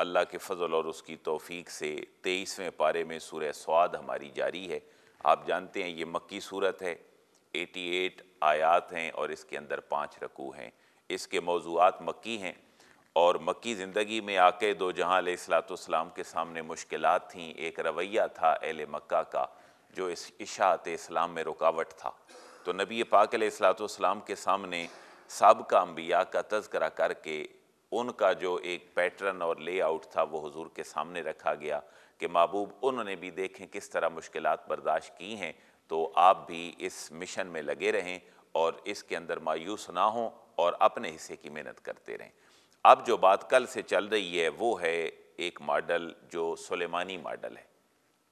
अल्लाह के फजल और उसकी तोफ़ी से तेईसवें पारे में सूर्य स्वाद हमारी जारी है आप जानते हैं ये मक्की सूरत है 88 आयात हैं और इसके अंदर पाँच रकू हैं इसके मौजूद मक्की हैं और मक्की ज़िंदगी में आके दो जहाँ सलाम के सामने मुश्किल थीं एक रवैया था एल मक्का का जो इस इशात इस्लाम में रुकावट था तो नबी पाकलाम के सामने सबका अम्बिया का तस्करा करके उनका जो एक पैटर्न और लेआउट था वो हजूर के सामने रखा गया कि महबूब उन्होंने भी देखें किस तरह मुश्किल बर्दाश्त की हैं तो आप भी इस मिशन में लगे रहें और इसके अंदर मायूस ना हों और अपने हिस्से की मेहनत करते रहें अब जो बात कल से चल रही है वो है एक मॉडल जो सुलेमानी मॉडल है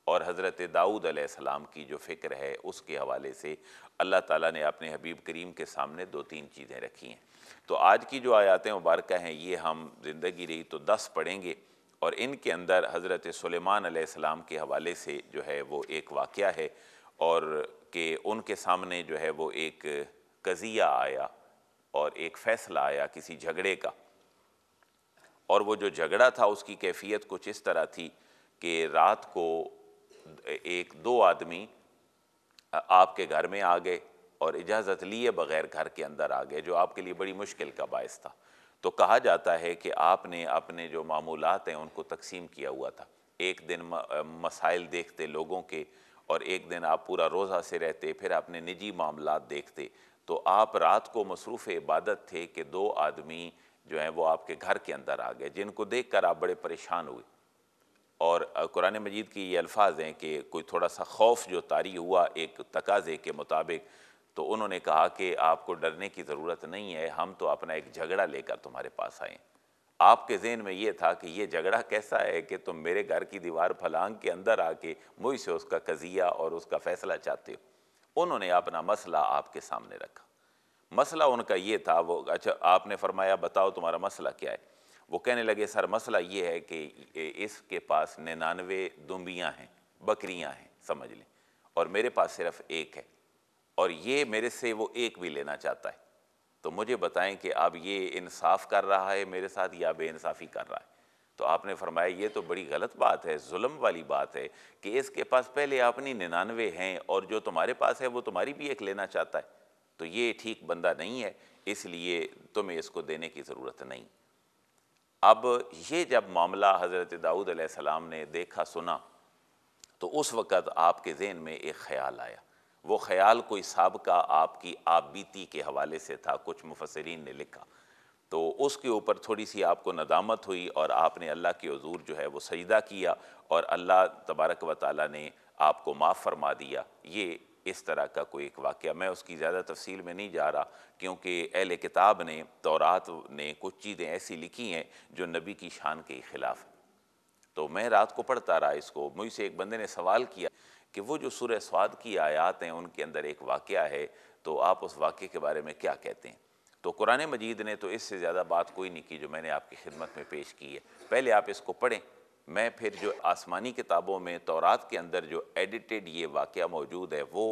और हज़रत दाऊद अलैहिस्सलाम की जो फ़िक्र है उसके हवाले से अल्लाह ताला ने अपने हबीब करीम के सामने दो तीन चीज़ें रखी हैं तो आज की जो आयात मुबारक हैं ये हम ज़िंदगी रही तो दस पढ़ेंगे और इनके अंदर हज़रत सलेमान अलैहिस्सलाम के हवाले से जो है वो एक वाक़ है और कि उनके सामने जो है वो एक कज़िया आया और एक फ़ैसला आया किसी झगड़े का और वो जो झगड़ा था उसकी कैफियत कुछ इस तरह थी कि रात को एक दो आदमी आपके घर में आ गए और इजाज़त लिए बग़ैर घर के अंदर आ गए जो आपके लिए बड़ी मुश्किल का बायस था तो कहा जाता है कि आपने अपने जो मामूलात हैं उनको तकसीम किया हुआ था एक दिन मसाइल देखते लोगों के और एक दिन आप पूरा रोज़ा से रहते फिर अपने निजी मामला देखते तो आप रात को मसरूफ़ इबादत थे कि दो आदमी जो हैं वो आपके घर के अंदर आ गए जिनको देख कर आप बड़े परेशान हुए और कुरान मजीद की ये अल्फाज हैं कि कोई थोड़ा सा खौफ जो तारी हुआ एक तकाजे के मुताबिक तो उन्होंने कहा कि आपको डरने की ज़रूरत नहीं है हम तो अपना एक झगड़ा लेकर तुम्हारे पास आए आपके जेन में ये था कि ये झगड़ा कैसा है कि तुम मेरे घर की दीवार फलांग के अंदर आके मुझ से उसका कजिया और उसका फ़ैसला चाहते हो उन्होंने अपना मसला आपके सामने रखा मसला उनका ये था वो अच्छा आपने फरमाया बताओ तुम्हारा मसला क्या है वो कहने लगे सर मसला ये है कि इसके पास निन्यानवे दुम्बियाँ हैं बकरियाँ हैं समझ लें और मेरे पास सिर्फ एक है और ये मेरे से वो एक भी लेना चाहता है तो मुझे बताएं कि आप ये इंसाफ कर रहा है मेरे साथ या बेानसाफ़ी कर रहा है तो आपने फरमाया ये तो बड़ी गलत बात है जुल्म वाली बात है कि इसके पास पहले अपनी निन्यानवे हैं और जो तुम्हारे पास है वो तुम्हारी भी एक लेना चाहता है तो ये ठीक बंदा नहीं है इसलिए तुम्हें इसको देने की ज़रूरत नहीं अब ये जब मामला हज़रत दाऊद सलाम ने देखा सुना तो उस वक़्त आपके जहन में एक ख्याल आया वो ख्याल कोई सबका आपकी आप बीती के हवाले से था कुछ मुफसरीन ने लिखा तो उसके ऊपर थोड़ी सी आपको नदामत हुई और आपने अल्लाह के हजूर जो है वो सजदा किया और अल्लाह तबारक व ताली ने आपको माफ़ फरमा दिया ये इस तरह का कोई एक वाक़ मैं उसकी ज़्यादा तफसील में नहीं जा रहा क्योंकि अहल किताब ने तौरात ने कुछ चीज़ें ऐसी लिखी हैं जो नबी की शान के ख़िलाफ़ तो मैं रात को पढ़ता रहा इसको मुझसे एक बंदे ने सवाल किया कि वो जो सुर स्वाद की आयात हैं उनके अंदर एक वाक़ है तो आप उस वाक़े के बारे में क्या कहते हैं तो कुरान मजीद ने तो इससे ज़्यादा बात कोई नहीं की जो मैंने आपकी खिदमत में पेश की है पहले आप इसको पढ़ें मैं फिर जो आसमानी किताबों में तौरात के अंदर जो एडिटेड ये वाक़ मौजूद है वो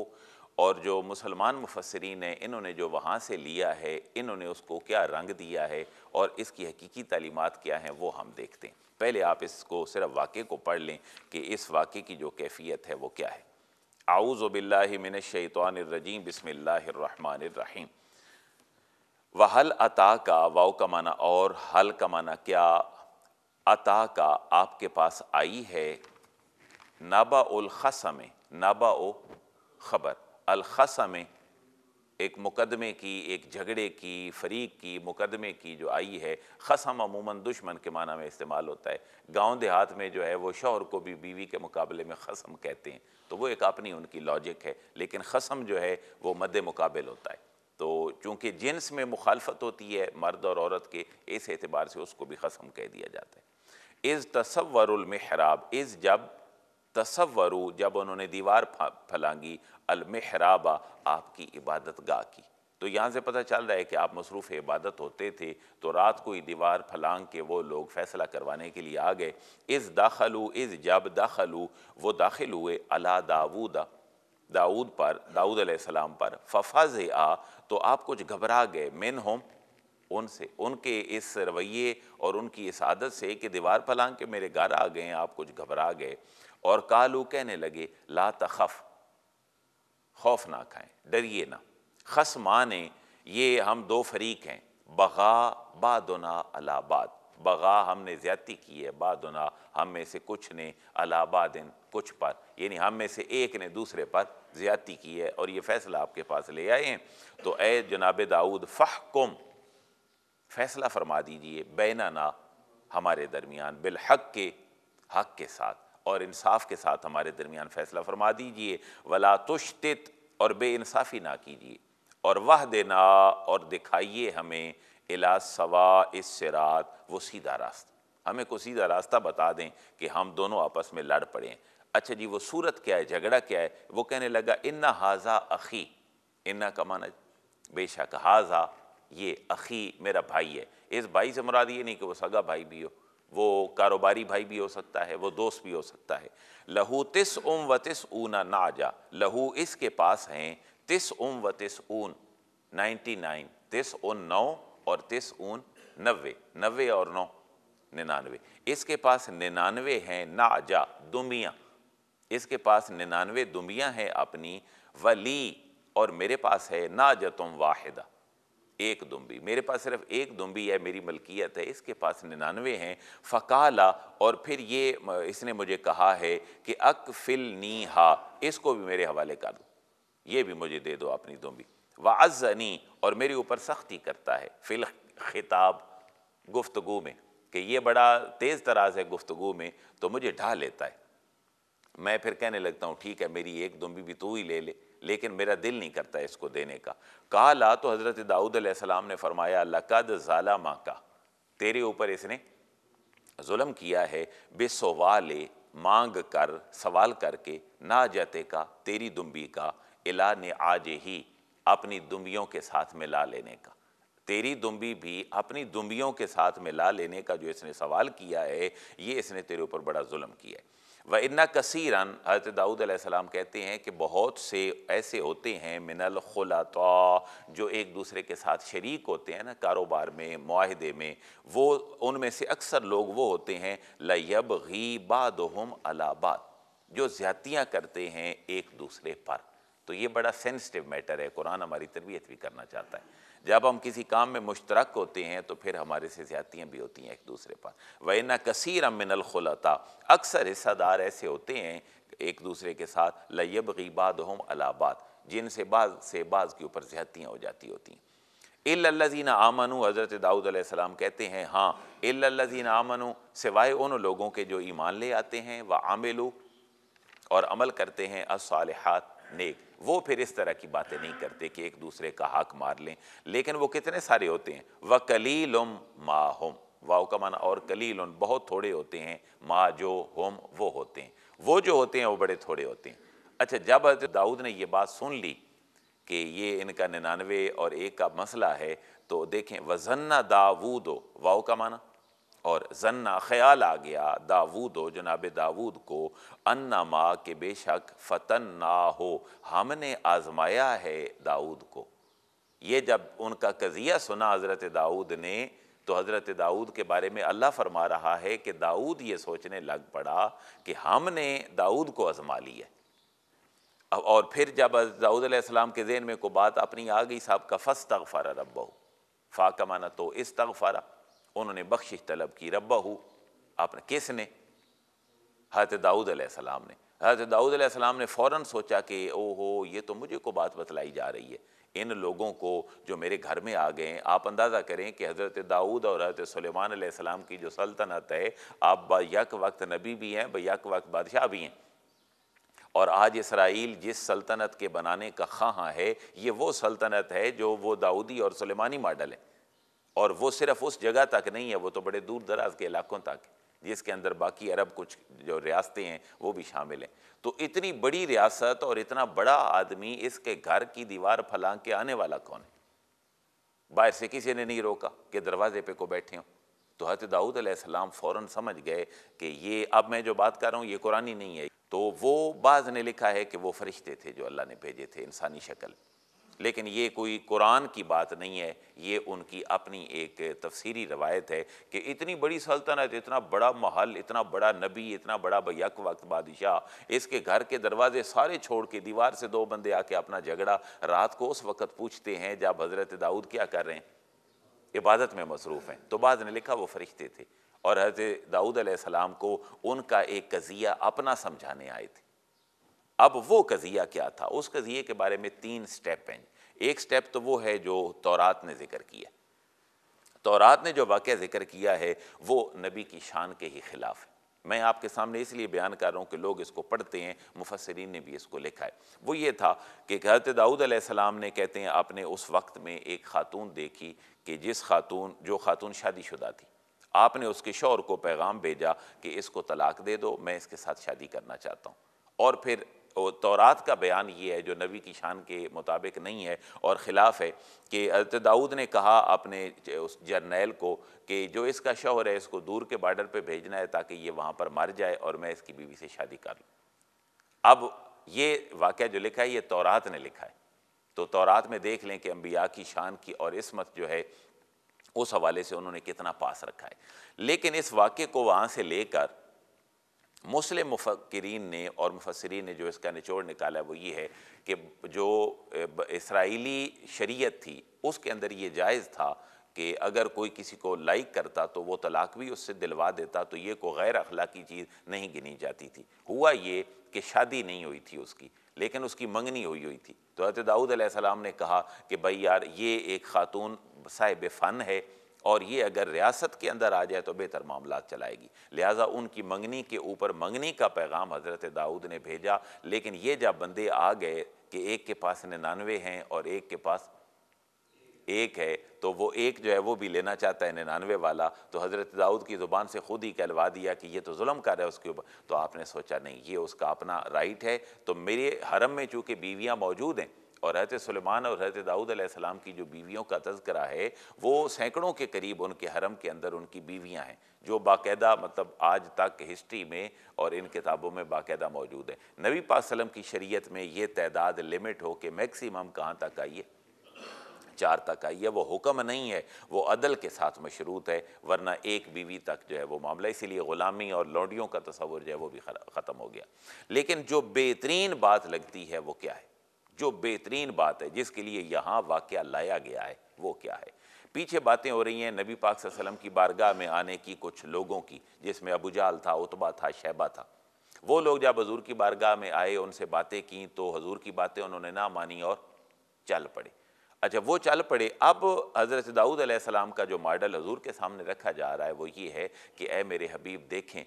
और जो मुसलमान मुफसरीन हैं इन्होंने जो वहाँ से लिया है इन्होंने उसको क्या रंग दिया है और इसकी हकीकी तलीमत क्या हैं वो हम देखते हैं पहले आप इसको सिर्फ वाक़े को पढ़ लें कि इस वाक़े की जो कैफियत है वो क्या है आऊज़बिल्लिमिन शैतवानरजीम बसमीम वहल अता का वाओ का माना और हल का माना क्या अता का आपके पास आई है नाबा उल खसम नाबा ओ खबर खसम एक मुकदमे की एक झगड़े की फरीक की मुकदमे की जो आई है खसम अमूमन दुश्मन के माना में इस्तेमाल होता है गांव देहात में जो है वो शोहर को भी बीवी के मुकाबले में खसम कहते हैं तो वो एक अपनी उनकी लॉजिक है लेकिन खसम जो है वो मद मुकाबल होता है तो चूँकि जिन्स में मुखालफत होती है मर्द और औरत के इस एतबार से उसको भी खसम कह दिया जाता है इज़ तस्वरमहराब इज़ जब तस्वरू जब उन्होंने दीवार फलांगी अलमहराबा आपकी इबादत गाह की तो यहाँ से पता चल रहा है कि आप मसरूफ़ इबादत होते थे तो रात को ही दीवार फलांग के वो लोग फ़ैसला करवाने के लिए आ गए इज़ दाखलू इज़ जब दाखलू वो दाखिल हुए अला दाऊदा दाऊद पर दाऊद अलैहिस्सलाम पर फ़फ़ाज आ तो आप कुछ घबरा गए मेन होम उनसे उनके इस रवैये और उनकी इस आदत से कि दीवार पलांग के मेरे घर आ गए आप कुछ घबरा गए और कालू कहने लगे ला तखफ खौफ ना खाएं डरिए ना खस माने ये हम दो फरीक हैं बगा बादना अलाबाद बगा हमने ज्यादती की है बादना हम में से कुछ ने अलाबादिन कुछ पर यानी हम में से एक ने दूसरे पर ज्यादती की है और ये फैसला आपके पास ले आए हैं तो ए जनाब दाऊद फ़ाहकुम फैसला फरमा दीजिए बैनाना हमारे दरमियान बिलहक के हक के साथ और इंसाफ के साथ हमारे दरमियान फ़ैसला फरमा दीजिए वला तुश्तित और बेानसाफ़ी ना कीजिए और वह देना और दिखाइए हमें इला सवा इस सिरात वो सीधा रास्ता हमें को सीधा रास्ता बता दें कि हम दोनों आपस में लड़ पड़े अच्छा जी वो सूरत क्या है झगड़ा क्या है वो कहने लगा इन्ना हाजा अखी इन्ना का माना बेशक हाजा ये अखी मेरा भाई है इस भाई से मुराद ये नहीं कि वो सगा भाई भी हो वो कारोबारी भाई भी हो सकता है वो दोस्त भी हो सकता है लहू तिस उम व तिस ऊना ना जा लहू इसके पास हैं तिस उम व तिस ऊन नाइन्टी नाइन तिस उन नौ और तीस ऊन नब्बे नब्बे और नौ निन्यानवे इसके पास निन्यानवे हैं ना जा दुमिया इसके पास निन्यानवे दुमिया हैं अपनी वली और मेरे पास है ना जा तुम वाहिदा एक दुम्बी मेरे पास सिर्फ एक दुम्बी है मेरी मलकियत है इसके पास निन्यानवे हैं फ़काला और फिर ये इसने मुझे कहा है कि अक फिल नी हा इसको भी मेरे हवाले कर दो ये भी मुझे दे दो अपनी दुम्बी वज़नी और मेरे ऊपर सख्ती करता है फिल खिताब गुफ्तगु में कि ये बड़ा तेज़ तराज है गुफ्तु में तो मुझे ढा लेता है मैं फिर कहने लगता हूँ ठीक है मेरी एक दुम्बी भी तू ही ले ले लेकिन मेरा दिल नहीं करता है इसको देने का कहा ला तो हज़रत दाऊद सलाम ने फरमाया लकद ज़ाला माँ का तेरे ऊपर इसने जुल्म किया है बेसवाले मांग कर सवाल करके ना जाते का तेरी दुम्बी का इला ने आज ही अपनी दुम्बियों के साथ में ला लेने का तेरी दुम्बी भी अपनी दुम्बियों के साथ में ला लेने का जो इसने सवाल किया है ये इसने तेरे ऊपर बड़ा जुल्म किया है व इन्ना कसीरन हजरत दाऊद सलाम कहते हैं कि बहुत से ऐसे होते हैं मिनल खुलाता जो एक दूसरे के साथ शरीक होते हैं ना कारोबार में माहदे में वो उनमें से अक्सर लोग वो होते हैं लयब गी गीबाद अलाबाद जो ज़्यादतियाँ करते हैं एक दूसरे पर तो ये बड़ा सेंसिटिव मैटर है कुरान हमारी तरबियत भी करना चाहता है जब हम किसी काम में मुश्तरक होते हैं तो फिर हमारे से ज़्यादतियाँ भी होती हैं एक दूसरे पर वैना कसर खुलता अक्सर हिस्सादार ऐसे होते हैं एक दूसरे के साथ लयब गीबाद होम अलाबाद जिनसे बाज से बाज के ऊपर ज़्यादतियाँ हो जाती होती हैं इल्लाजीना आमनु हज़रत दाऊद आसमाम कहते हैं हाँ इल्लाजीना आमनु सिवाय उन लोगों के जो ईमान ले आते हैं व आमिलू और अमल करते हैं असालहत नेक वो फिर इस तरह की बातें नहीं करते कि एक दूसरे का हक मार लें लेकिन वो कितने सारे होते हैं व कलील होम वाह का माना और कलील बहुत थोड़े होते हैं मा जो होम वो होते हैं वो जो होते हैं वो बड़े थोड़े होते हैं अच्छा जब दाऊद ने ये बात सुन ली कि ये इनका निन्यानवे और एक का मसला है तो देखें वजन्ना दाऊदो वाह का माना और जन्ना ख्याल आ गया दाऊद हो जनाब दाऊद को अन्ना माँ के बेशक फतन ना हो हमने आजमाया है दाऊद को ये जब उनका कज़िया सुना हज़रत दाऊद ने तो हज़रत दाऊद के बारे में अल्लाह फरमा रहा है कि दाऊद ये सोचने लग पड़ा कि हमने दाऊद को आजमा लिया और फिर जब दाऊद अलैहिस्सलाम के जेन में को बात अपनी आ गई साहब का फस्तगफ़ारा फा फ़ाकमाना तो इस तगफ़ारा उन्होंने बख्शिश तलब की रब्बा हो आपने किसने हजरत दाऊद सलाम ने हजरत दाऊद सलाम ने फ़ौर सोचा कि ओहो ये तो मुझे को बात बतलाई जा रही है इन लोगों को जो मेरे घर में आ गए आप अंदाज़ा करें कि हज़रत दाऊद और हज़रत सलेमान सलाम की जो सल्तनत है आप बैक वक्त नबी भी हैं बक वक्त बादशाह भी हैं और आज इसराइल जिस सल्तनत के बनाने का खां है ये वो सल्तनत है जो वो दाऊदी और सलेमानी मॉडल है और वो सिर्फ उस जगह तक नहीं है वो तो बड़े दूर दराज के इलाकों तक जिसके अंदर बाकी अरब कुछ जो रियासतें हैं वो भी शामिल हैं तो इतनी बड़ी रियासत और इतना बड़ा आदमी इसके घर की दीवार फलांग के आने वाला कौन है बाहर से किसी ने नहीं रोका कि दरवाजे पे को बैठे हो तो हत दाऊद अलैहिस्सलाम फ़ौरन समझ गए कि ये अब मैं जो बात कर रहा हूँ ये कुरानी नहीं है तो वो बाज़ ने लिखा है कि वो फरिश्ते थे जो अल्लाह ने भेजे थे इंसानी शक्ल लेकिन ये कोई कुरान की बात नहीं है ये उनकी अपनी एक तफसीरी रवायत है कि इतनी बड़ी सल्तनत इतना बड़ा महल इतना बड़ा नबी इतना बड़ा बक वक्त बादशाह इसके घर के दरवाजे सारे छोड़ के दीवार से दो बंदे आके अपना झगड़ा रात को उस वक़्त पूछते हैं जब हज़रत दाऊद क्या कर रहे हैं इबादत में मसरूफ़ हैं तो बाद ने लिखा वो फरिश्ते थे और हज़रत दाऊद को उनका एक कज़िया अपना समझाने आए थे अब वो कज़िया क्या था उस कज़िए के बारे में तीन स्टेप हैं एक स्टेप तो वो है जो तौरात ने जिक्र किया तौरात ने जो वाक़ जिक्र किया है वो नबी की शान के ही ख़िलाफ़ है मैं आपके सामने इसलिए बयान कर रहा हूँ कि लोग इसको पढ़ते हैं मुफसरीन ने भी इसको लिखा है वो ये था कि हजरत दाऊद आसमाम ने कहते हैं आपने उस वक्त में एक खातून देखी कि जिस खातून जो खातून शादीशुदा थी आपने उसके शौहर को पैगाम भेजा कि इसको तलाक दे दो मैं इसके साथ शादी करना चाहता हूँ और फिर और तौरात का बयान ये है जो नबी की शान के मुताबिक नहीं है और ख़िलाफ़ है कि हजरत दाऊद ने कहा अपने उस जर्नैल को कि जो इसका शोहर है इसको दूर के बार्डर पे भेजना है ताकि ये वहाँ पर मर जाए और मैं इसकी बीवी से शादी कर लूँ अब ये वाक़ जो लिखा है ये तौरात ने लिखा है तो तौरात में देख लें कि अम्बिया की शान की और इसमत जो है उस हवाले से उन्होंने कितना पास रखा है लेकिन इस वाक्य को वहाँ से लेकर मुस्लिम मुफक्रीन ने और मुफसरीन ने जो इसका निचोड़ निकाला वो ये है कि जो इसराइली शरीयत थी उसके अंदर ये जायज़ था कि अगर कोई किसी को लाइक करता तो वो तलाक भी उससे दिलवा देता तो ये कोई गैर अखलाकी चीज़ नहीं गिनी जाती थी हुआ ये कि शादी नहीं हुई थी उसकी लेकिन उसकी मंगनी हुई हुई थी तो हजरत दाऊद ने कहा कि भाई यार ये एक ख़ातून साहिब फ़न है और ये अगर रियासत के अंदर आ जाए तो बेहतर मामला चलाएगी लिहाजा उनकी मंगनी के ऊपर मंगनी का पैगाम हज़रत दाऊद ने भेजा लेकिन ये जब बंदे आ गए कि एक के पास निन्यानवे हैं और एक के पास एक है तो वो एक जो है वो भी लेना चाहता है निन्यानवे वाला तो हज़रत दाऊद की ज़ुबान से ख़ुद ही कहलवा दिया कि ये तो जुल्म कर रहा है उसके ऊपर तो आपने सोचा नहीं ये उसका अपना राइट है तो मेरे हरम में चूंकि बीवियां मौजूद हैं और हजरत सलेमान और हजरत दाऊद सलाम की जो बीवियों का तस्करा है वो सैकड़ों के करीब उनके हरम के अंदर उनकी बीवियाँ हैं जो बाकायदा मतलब आज तक हिस्ट्री में और इन किताबों में बाकायदा मौजूद है नबी पासलम की शरीयत में ये तदाद लिमिट हो कि मैक्सिमम कहाँ तक आइए चार तक आई है वो हुक्म नहीं है वो अदल के साथ मशरूत है वरना एक बीवी तक जो है वो मामला इसीलिए ग़ुलामी और लौंडियों का तस्वुर जो है वो भी ख़त्म हो गया लेकिन जो बेहतरीन बात लगती है वो क्या है जो बेहतरीन बात है जिसके लिए यहाँ वाक्य लाया गया है वो क्या है पीछे बातें हो रही हैं नबी पाक वसल्लम की बारगाह में आने की कुछ लोगों की जिसमें अबूजाल था उतबा था शहबा था वो लोग जब हजूर की बारगाह में आए उनसे बातें की तो हजूर की बातें उन्होंने ना मानी और चल पड़े अच्छा वो चल पड़े अब हज़रत दाऊद अलैहिस्सलाम का जो मॉडल हजूर के सामने रखा जा रहा है वो ये है कि ए मेरे हबीब देखें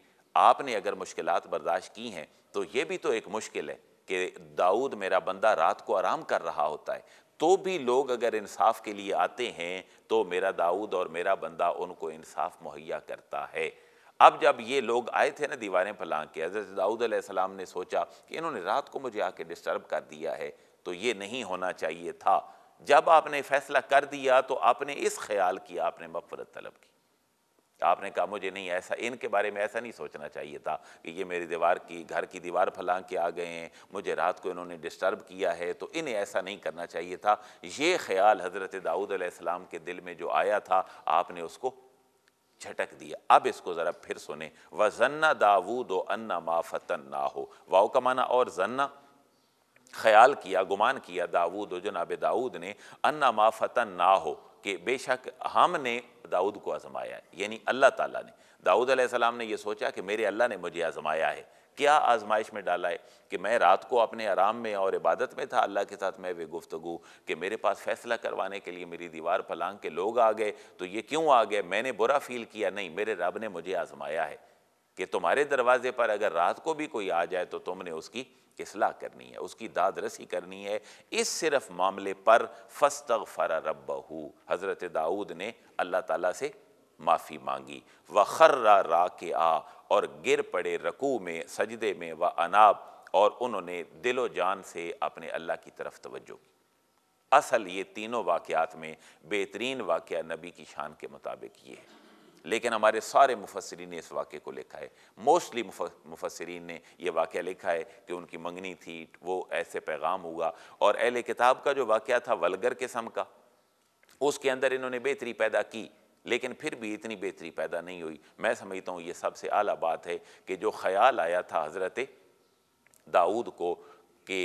आपने अगर मुश्किल बर्दाश्त की हैं तो ये भी तो एक मुश्किल है कि दाऊद मेरा बंदा रात को आराम कर रहा होता है तो भी लोग अगर इंसाफ के लिए आते हैं तो मेरा दाऊद और मेरा बंदा उनको इंसाफ मुहैया करता है अब जब ये लोग आए थे ना दीवारें फलांग के हज़रत दाऊद सलाम ने सोचा कि इन्होंने रात को मुझे आके डिस्टर्ब कर दिया है तो ये नहीं होना चाहिए था जब आपने फैसला कर दिया तो आपने इस ख्याल की आपने मफरत तलब की आपने कहा मुझे नहीं ऐसा इनके बारे में ऐसा नहीं सोचना चाहिए था कि ये मेरी दीवार की घर की दीवार फलांग के आ गए हैं मुझे रात को इन्होंने डिस्टर्ब किया है तो इन्हें ऐसा नहीं करना चाहिए था ये ख्याल हज़रत दाऊद अलैहिस्सलाम के दिल में जो आया था आपने उसको झटक दिया अब इसको ज़रा फिर सुने वह जन्ना दाऊद अन्ना माफतन ना हो वाओ का माना और जन्ना ख्याल किया गुमान किया दाऊद जनाब दाऊद ने अन्ना माफतन ना हो कि बेशक हमने दाऊद को आजमाया यानी अल्लाह ताला ने दाऊद अलैहिस्सलाम ने यह सोचा कि मेरे अल्लाह ने मुझे आजमाया है क्या आजमाइश में डाला है कि मैं रात को अपने आराम में और इबादत में था अल्लाह के साथ मैं वे गुफ्तु कि मेरे पास फैसला करवाने के लिए मेरी दीवार पलांग के लोग आ गए तो ये क्यों आ गए मैंने बुरा फील किया नहीं मेरे रब ने मुझे आजमाया है कि तुम्हारे दरवाजे पर अगर रात को भी कोई आ जाए तो तुमने उसकी इसलाह करनी है उसकी दाद रसी करनी है इस सिर्फ मामले पर फस्त फरा रब हज़रत दाऊद ने अल्लाह ताला से माफ़ी मांगी व खर्रा रा के आ और गिर पड़े रकू में सजदे में व अनाब और उन्होंने दिलो जान से अपने अल्लाह की तरफ तवज्जो की असल ये तीनों वाक़ात में बेहतरीन वाक़ नबी की शान के मुताबिक ये है लेकिन हमारे सारे मुफसरीन ने इस वाक़े को लिखा है मोस्टली मुफसरीन ने यह वाक़ लिखा है कि उनकी मंगनी थी वो ऐसे पैगाम हुआ और अहल किताब का जो वाक़ था वलगर किस्म का उसके अंदर इन्होंने बेहतरी पैदा की लेकिन फिर भी इतनी बेहतरी पैदा नहीं हुई मैं समझता हूँ ये सबसे आला बात है कि जो ख्याल आया था हज़रत दाऊद को कि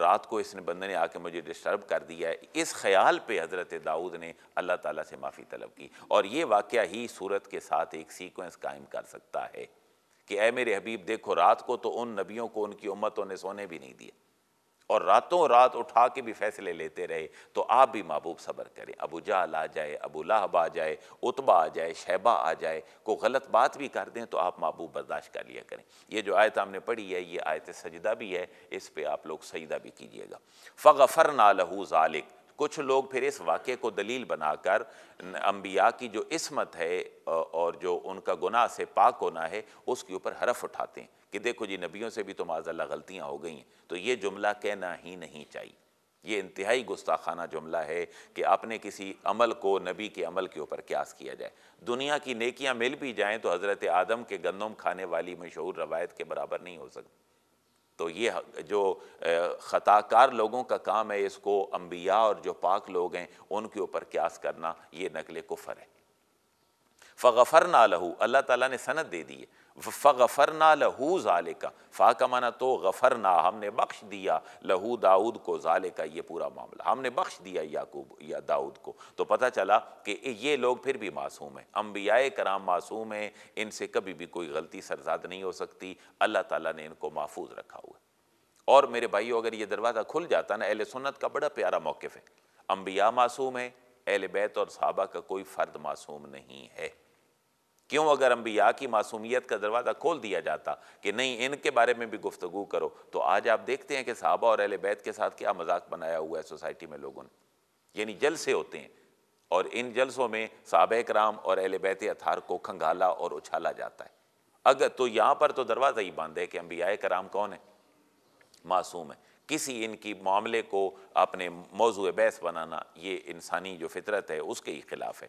रात को इसने बंदे ने आके मुझे डिस्टर्ब कर दिया है इस ख्याल पे हज़रत दाऊद ने अल्लाह ताला से माफ़ी तलब की और ये वाक़ ही सूरत के साथ एक सीक्वेंस कायम कर सकता है कि ए मेरे हबीब देखो रात को तो उन नबियों को उनकी उम्मतों ने सोने भी नहीं दिए और रातों रात उठा के भी फैसले लेते रहे तो आप भी महबूब सबर करें अबू जाल आ जाए अबू लाहब आ जाए उतबा आ जाए शहबा आ जाए को गलत बात भी कर दें तो आप महबूब बर्दाश्त कर लिया करें ये जो आयत हमने पढ़ी है ये आयत सजदा भी है इस पर आप लोग सजदा भी कीजिएगा फ़गफ़र लहू ालिक कुछ लोग फिर इस वाक़े को दलील बनाकर अम्बिया की जो इसमत है और जो उनका गुनाह से पाक होना है उसके ऊपर हरफ उठाते हैं कि देखो जी नबियों से भी तो माजल्ला गलतियाँ हो गई हैं तो ये जुमला कहना ही नहीं चाहिए ये इंतहाई गुस्ताखाना जुमला है कि आपने किसी अमल को नबी के अमल के ऊपर क्यास किया जाए दुनिया की नेकियां मिल भी जाएं तो हज़रत आदम के गंदम खाने वाली मशहूर रवायत के बराबर नहीं हो सकती तो ये जो ख़ताकार लोगों का काम है इसको अम्बिया और जो पाक लोग हैं उनके ऊपर क्यास करना ये नकल कुफर है फ़गफ़र ना लहू अल्लाह ताला ने सनत दे दी है फ़गफ़र ना लहू ज़ाले का फ़ा का माना तो गफ़र ना हमने बख्श दिया लहू दाऊद को ज़ाले का ये पूरा मामला हमने बख्श दिया याकूब या दाऊद को तो पता चला कि ये लोग फिर भी मासूम हैं अम्बिया कराम मासूम हैं इनसे कभी भी कोई गलती सरजाद नहीं हो सकती अल्लाह ताला ने इनको महफूज रखा हुआ और मेरे भाइयों अगर ये दरवाज़ा खुल जाता ना अहल सुन्नत का बड़ा प्यारा मौक़ है अम्बिया मासूम है अहल बैत और साहबा का कोई फ़र्द मासूम नहीं है क्यों अगर अम्बिया की मासूमियत का दरवाज़ा खोल दिया जाता कि नहीं इनके बारे में भी गुफ्तु करो तो आज आप देखते हैं कि साहबा और अहल बैत के साथ क्या मजाक बनाया हुआ है सोसाइटी में लोगों ने यानी जलसे होते हैं और इन जलसों में साहब कराम और अहल बैत अथार को खंगाला और उछाला जाता है अगर तो यहाँ पर तो दरवाज़ा ही बंद है कि अम्बिया कराम कौन है मासूम है किसी इनकी मामले को अपने मौजू बहस बनाना ये इंसानी जो फितरत है उसके ही खिलाफ है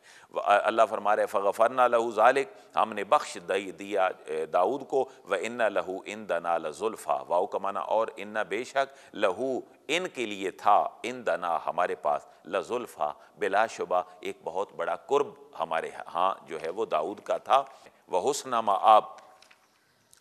अल्लाह फरमा रहे फ़गफ़रना लहू ज़ालिक हमने बख्श दई दिया दाऊद को व इन्ना लहू इन दना लजुल्फ़ा वाऊ कमाना और इन्ना बेशक लहू इन के लिए था इन दना हमारे पास लजुल्फ़ा बिलाशुबा एक बहुत बड़ा कुर्ब हमारे हाँ जो है वो दाऊद का था वह हुसनमा आप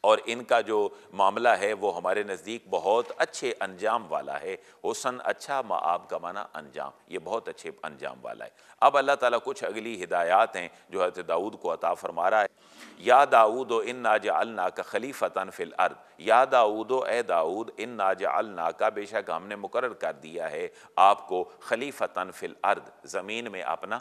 और इनका जो मामला है वो हमारे नज़दीक बहुत अच्छे अंजाम वाला है हुसन अच्छा मा का माना अंजाम ये बहुत अच्छे अंजाम वाला है अब अल्लाह ताला कुछ अगली हिदायत हैं जो हजरत दाऊद को अता फरमा रहा है या दाऊद इन नाज अलना का खलीफ़ता फ़िल अर्द या दाऊद ए दाऊद इन नाज अलना का बेशक हमने मुकर कर दिया है आपको खलीफ़ता फ़िल अर्द ज़मीन में अपना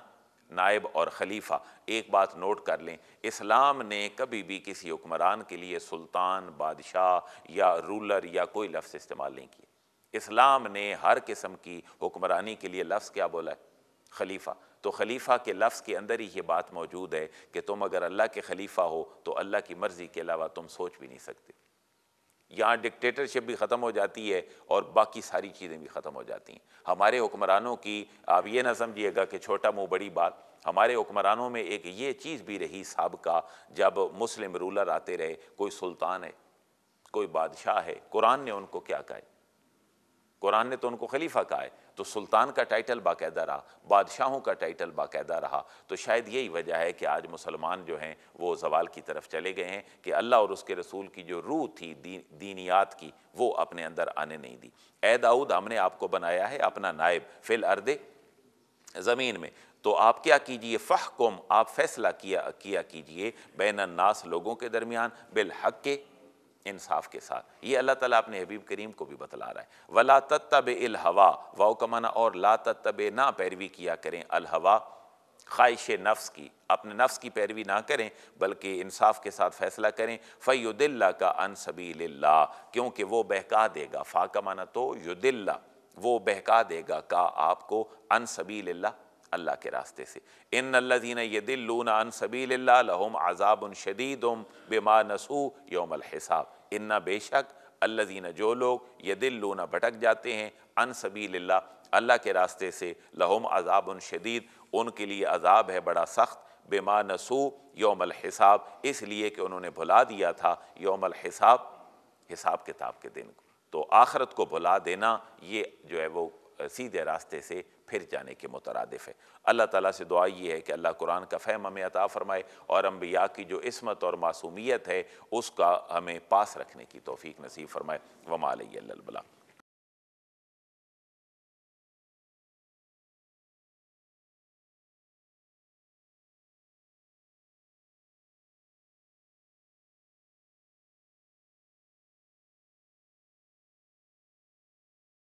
नायब और खलीफा एक बात नोट कर लें इस्लाम ने कभी भी किसी हुक्मरान के लिए सुल्तान बादशाह या रूलर या कोई लफ्स इस्तेमाल नहीं किया इस्लाम ने हर किस्म की हुक्मरानी के लिए लफ्स क्या बोला है खलीफा तो खलीफा के लफ्स के अंदर ही ये बात मौजूद है कि तुम अगर अल्लाह के खलीफा हो तो अल्लाह की मर्ज़ी के अलावा तुम सोच भी नहीं सकते यहाँ डिक्टेटरशिप भी ख़त्म हो जाती है और बाकी सारी चीज़ें भी ख़त्म हो जाती हैं हमारे हुक्मरानों की आप ये ना समझिएगा कि छोटा मुँह बड़ी बात हमारे हुक्मरानों में एक ये चीज़ भी रही सबका जब मुस्लिम रूलर आते रहे कोई सुल्तान है कोई बादशाह है कुरान ने उनको क्या कहा कुरान ने तो उनको खलीफा कहा है तो सुल्तान का टाइटल बाकायदा रहा बादशाहों का टाइटल बाकायदा रहा तो शायद यही वजह है कि आज मुसलमान जो हैं वो जवाल की तरफ चले गए हैं कि अल्लाह और उसके रसूल की जो रूह थी दी, दीनियात की वो अपने अंदर आने नहीं दी ए दाऊद हमने आपको बनाया है अपना नायब फिल अर्दे ज़मीन में तो आप क्या कीजिए फ़हकुम आप फैसला किया किया कीजिए बैन नास लोगों के दरमियान बिल हक के इंसाफ के साथ ये अल्लाह ताला अपने हबीब करीम को भी बतला रहा है वला तत्तब इल हवा वाओ कमाना और ला तत्तब ना पैरवी किया करें अल हवा ख्वाहिश नफ्स की अपने नफ्स की पैरवी ना करें बल्कि इंसाफ के साथ फ़ैसला करें फ़ैदिल्ला का अन ला क्योंकि वो बहका देगा फ़ाका माना तो युदिल्ला वो बहका देगा का आपको अन ला अल्लाह के रास्ते से इन अल्लादीन ये दिल लून सबील लहम आज़ाब शदीद बेमा नसू योम हिसाब इन्ना बेशक अल्लादीन जो लोग ये दिल लूना भटक जाते हैं अन सबील अल्लाह के रास्ते से लहम आज़ाब शदीद उनके लिए अजाब है बड़ा सख्त बेमा नसू योम हिसाब इसलिए कि उन्होंने भुला दिया था योम हिसाब हिसाब किताब के दिन को तो आखरत को भुला देना ये जो है वो सीधे रास्ते से फिर जाने के मुतरदफ़ है अल्लाह ताला से दुआ ये है कि अल्लाह कुरान का फ़हम हमें अता फ़रमाए और अम्बिया की जो इसमत और मासूमियत है उसका हमें पास रखने की तोफ़ी नसीब फ़रमाए वमाल बला